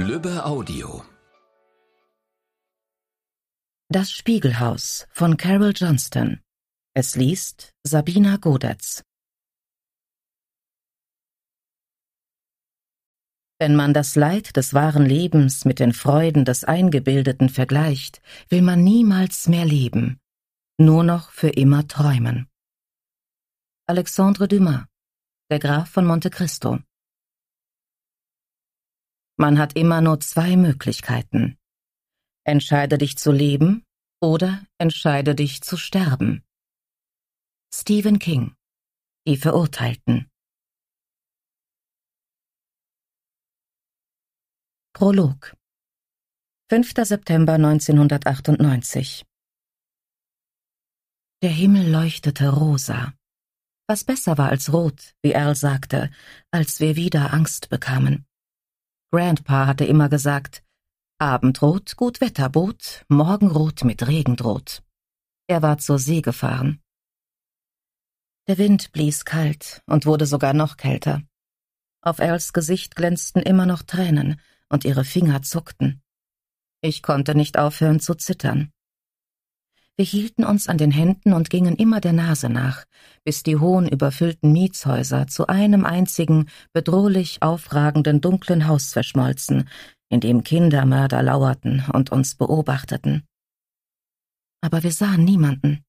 Lübbe Audio Das Spiegelhaus von Carol Johnston. Es liest Sabina Godetz. Wenn man das Leid des wahren Lebens mit den Freuden des Eingebildeten vergleicht, will man niemals mehr leben, nur noch für immer träumen. Alexandre Dumas, der Graf von Monte Cristo man hat immer nur zwei Möglichkeiten. Entscheide dich zu leben oder entscheide dich zu sterben. Stephen King Die Verurteilten Prolog 5. September 1998 Der Himmel leuchtete rosa, was besser war als rot, wie Earl sagte, als wir wieder Angst bekamen. Grandpa hatte immer gesagt, Abendrot, gut Wetter bot, Morgenrot mit Regen droht. Er war zur See gefahren. Der Wind blies kalt und wurde sogar noch kälter. Auf Els Gesicht glänzten immer noch Tränen und ihre Finger zuckten. Ich konnte nicht aufhören zu zittern. Wir hielten uns an den Händen und gingen immer der Nase nach, bis die hohen, überfüllten Mietshäuser zu einem einzigen, bedrohlich aufragenden, dunklen Haus verschmolzen, in dem Kindermörder lauerten und uns beobachteten. Aber wir sahen niemanden,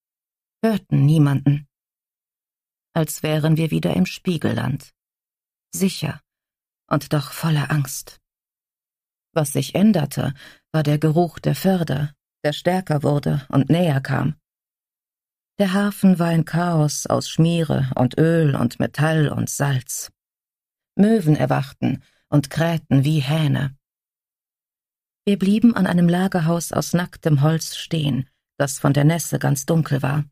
hörten niemanden. Als wären wir wieder im Spiegelland. Sicher und doch voller Angst. Was sich änderte, war der Geruch der Förder, der stärker wurde und näher kam. Der Hafen war ein Chaos aus Schmiere und Öl und Metall und Salz. Möwen erwachten und krähten wie Hähne. Wir blieben an einem Lagerhaus aus nacktem Holz stehen, das von der Nässe ganz dunkel war.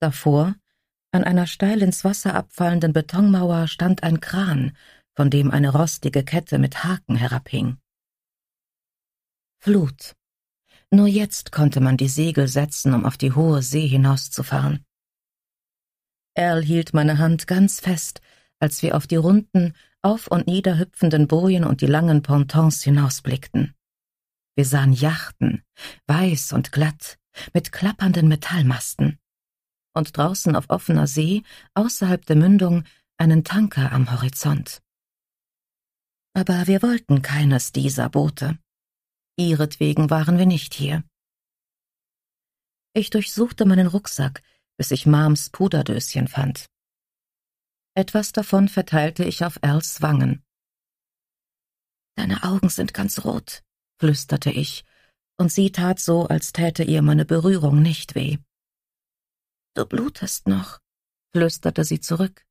Davor, an einer steil ins Wasser abfallenden Betonmauer, stand ein Kran, von dem eine rostige Kette mit Haken herabhing. Flut, nur jetzt konnte man die Segel setzen, um auf die hohe See hinauszufahren. Erl hielt meine Hand ganz fest, als wir auf die runden, auf und nieder hüpfenden Bojen und die langen Pontons hinausblickten. Wir sahen Yachten, weiß und glatt, mit klappernden Metallmasten. Und draußen auf offener See, außerhalb der Mündung, einen Tanker am Horizont. Aber wir wollten keines dieser Boote ihretwegen waren wir nicht hier. Ich durchsuchte meinen Rucksack, bis ich Mams Puderdöschen fand. Etwas davon verteilte ich auf Els Wangen. Deine Augen sind ganz rot, flüsterte ich, und sie tat so, als täte ihr meine Berührung nicht weh. Du blutest noch, flüsterte sie zurück,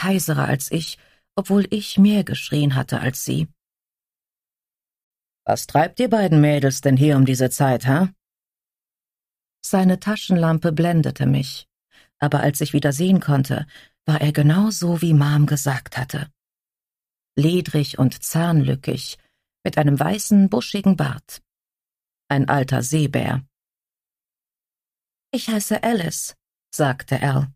heiserer als ich, obwohl ich mehr geschrien hatte als sie. Was treibt ihr beiden Mädels denn hier um diese Zeit, ha? Huh? Seine Taschenlampe blendete mich, aber als ich wieder sehen konnte, war er genau so, wie Mom gesagt hatte. Ledrig und zahnlückig, mit einem weißen, buschigen Bart. Ein alter Seebär. Ich heiße Alice, sagte Al.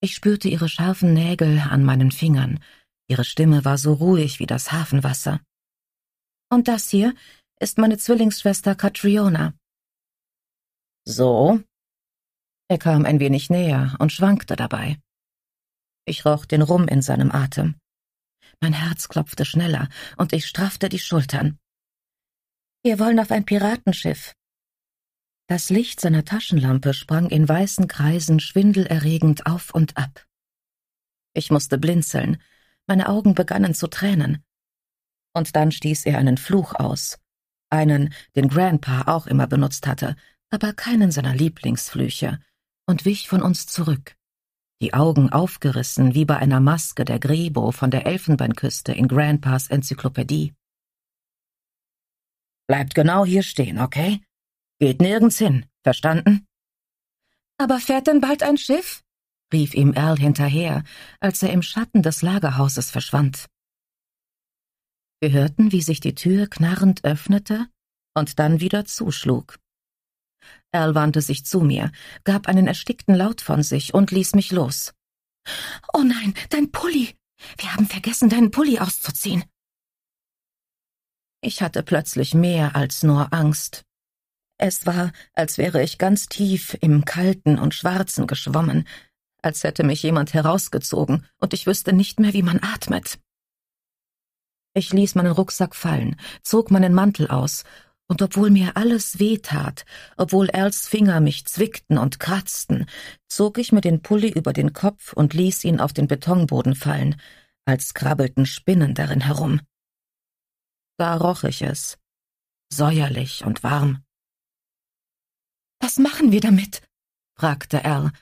Ich spürte ihre scharfen Nägel an meinen Fingern. Ihre Stimme war so ruhig wie das Hafenwasser. Und das hier ist meine Zwillingsschwester Catriona. So? Er kam ein wenig näher und schwankte dabei. Ich roch den Rum in seinem Atem. Mein Herz klopfte schneller und ich straffte die Schultern. Wir wollen auf ein Piratenschiff. Das Licht seiner Taschenlampe sprang in weißen Kreisen schwindelerregend auf und ab. Ich musste blinzeln, meine Augen begannen zu tränen und dann stieß er einen Fluch aus. Einen, den Grandpa auch immer benutzt hatte, aber keinen seiner Lieblingsflüche, und wich von uns zurück. Die Augen aufgerissen wie bei einer Maske der Grebo von der Elfenbeinküste in Grandpas Enzyklopädie. Bleibt genau hier stehen, okay? Geht nirgends hin, verstanden? Aber fährt denn bald ein Schiff? rief ihm Al hinterher, als er im Schatten des Lagerhauses verschwand. Wir hörten, wie sich die Tür knarrend öffnete und dann wieder zuschlug. Al wandte sich zu mir, gab einen erstickten Laut von sich und ließ mich los. Oh nein, dein Pulli! Wir haben vergessen, deinen Pulli auszuziehen. Ich hatte plötzlich mehr als nur Angst. Es war, als wäre ich ganz tief im Kalten und Schwarzen geschwommen, als hätte mich jemand herausgezogen und ich wüsste nicht mehr, wie man atmet. Ich ließ meinen Rucksack fallen, zog meinen Mantel aus, und obwohl mir alles weh tat, obwohl Erls Finger mich zwickten und kratzten, zog ich mir den Pulli über den Kopf und ließ ihn auf den Betonboden fallen, als krabbelten Spinnen darin herum. Da roch ich es, säuerlich und warm. Was machen wir damit? fragte Erl,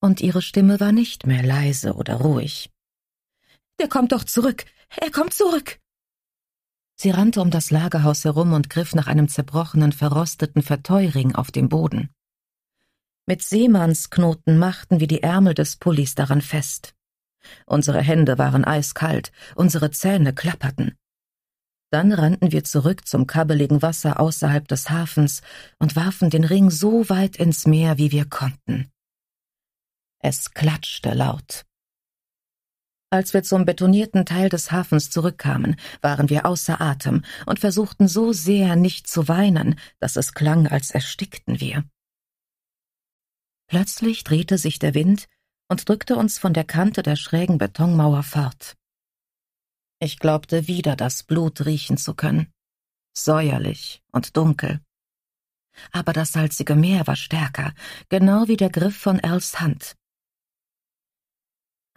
und ihre Stimme war nicht mehr leise oder ruhig. Der kommt doch zurück. Er kommt zurück. Sie rannte um das Lagerhaus herum und griff nach einem zerbrochenen, verrosteten Verteuring auf dem Boden. Mit Seemannsknoten machten wir die Ärmel des Pullis daran fest. Unsere Hände waren eiskalt, unsere Zähne klapperten. Dann rannten wir zurück zum kabbeligen Wasser außerhalb des Hafens und warfen den Ring so weit ins Meer, wie wir konnten. Es klatschte laut. Als wir zum betonierten Teil des Hafens zurückkamen, waren wir außer Atem und versuchten so sehr nicht zu weinen, dass es klang, als erstickten wir. Plötzlich drehte sich der Wind und drückte uns von der Kante der schrägen Betonmauer fort. Ich glaubte wieder das Blut riechen zu können. Säuerlich und dunkel. Aber das salzige Meer war stärker, genau wie der Griff von Earls Hand.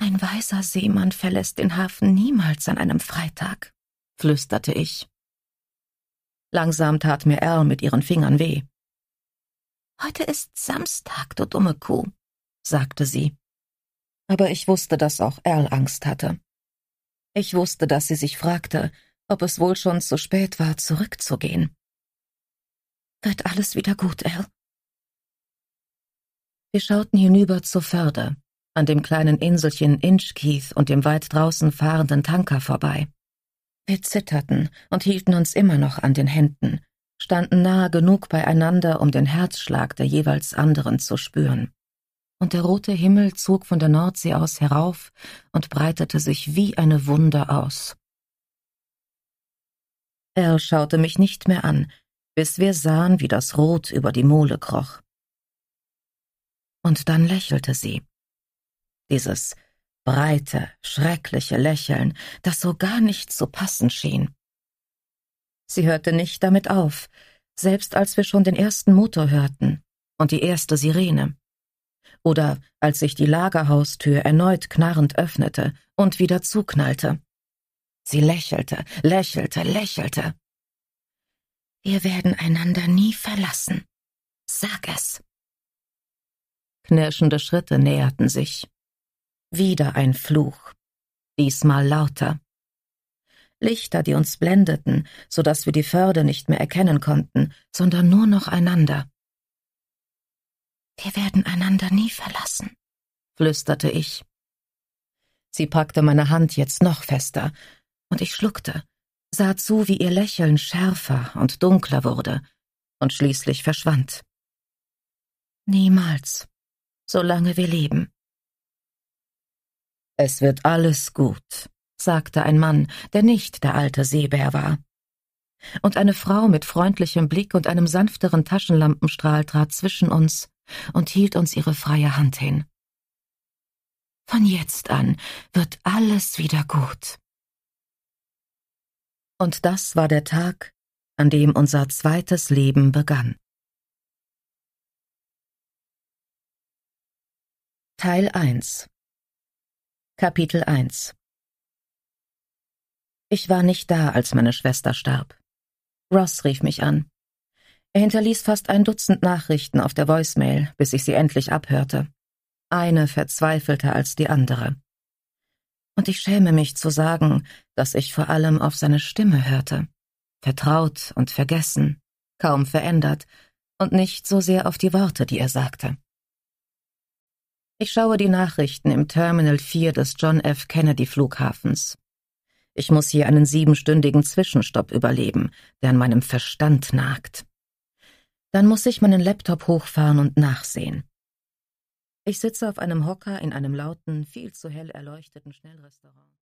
Ein weißer Seemann verlässt den Hafen niemals an einem Freitag, flüsterte ich. Langsam tat mir Al mit ihren Fingern weh. Heute ist Samstag, du dumme Kuh, sagte sie. Aber ich wusste, dass auch Al Angst hatte. Ich wusste, dass sie sich fragte, ob es wohl schon zu spät war, zurückzugehen. Wird alles wieder gut, Al? Wir schauten hinüber zur Förde an dem kleinen Inselchen Inchkeith und dem weit draußen fahrenden Tanker vorbei. Wir zitterten und hielten uns immer noch an den Händen, standen nahe genug beieinander, um den Herzschlag der jeweils anderen zu spüren. Und der rote Himmel zog von der Nordsee aus herauf und breitete sich wie eine Wunde aus. Er schaute mich nicht mehr an, bis wir sahen, wie das Rot über die Mole kroch. Und dann lächelte sie dieses breite, schreckliche Lächeln, das so gar nicht zu passen schien. Sie hörte nicht damit auf, selbst als wir schon den ersten Motor hörten und die erste Sirene. Oder als sich die Lagerhaustür erneut knarrend öffnete und wieder zuknallte. Sie lächelte, lächelte, lächelte. Wir werden einander nie verlassen. Sag es. Knirschende Schritte näherten sich. Wieder ein Fluch, diesmal lauter. Lichter, die uns blendeten, so dass wir die Förde nicht mehr erkennen konnten, sondern nur noch einander. Wir werden einander nie verlassen, flüsterte ich. Sie packte meine Hand jetzt noch fester, und ich schluckte, sah zu, wie ihr Lächeln schärfer und dunkler wurde und schließlich verschwand. Niemals, solange wir leben. Es wird alles gut, sagte ein Mann, der nicht der alte Seebär war. Und eine Frau mit freundlichem Blick und einem sanfteren Taschenlampenstrahl trat zwischen uns und hielt uns ihre freie Hand hin. Von jetzt an wird alles wieder gut. Und das war der Tag, an dem unser zweites Leben begann. Teil 1 Kapitel 1 Ich war nicht da, als meine Schwester starb. Ross rief mich an. Er hinterließ fast ein Dutzend Nachrichten auf der Voicemail, bis ich sie endlich abhörte. Eine verzweifelter als die andere. Und ich schäme mich zu sagen, dass ich vor allem auf seine Stimme hörte. Vertraut und vergessen, kaum verändert und nicht so sehr auf die Worte, die er sagte. Ich schaue die Nachrichten im Terminal 4 des John F. Kennedy Flughafens. Ich muss hier einen siebenstündigen Zwischenstopp überleben, der an meinem Verstand nagt. Dann muss ich meinen Laptop hochfahren und nachsehen. Ich sitze auf einem Hocker in einem lauten, viel zu hell erleuchteten Schnellrestaurant.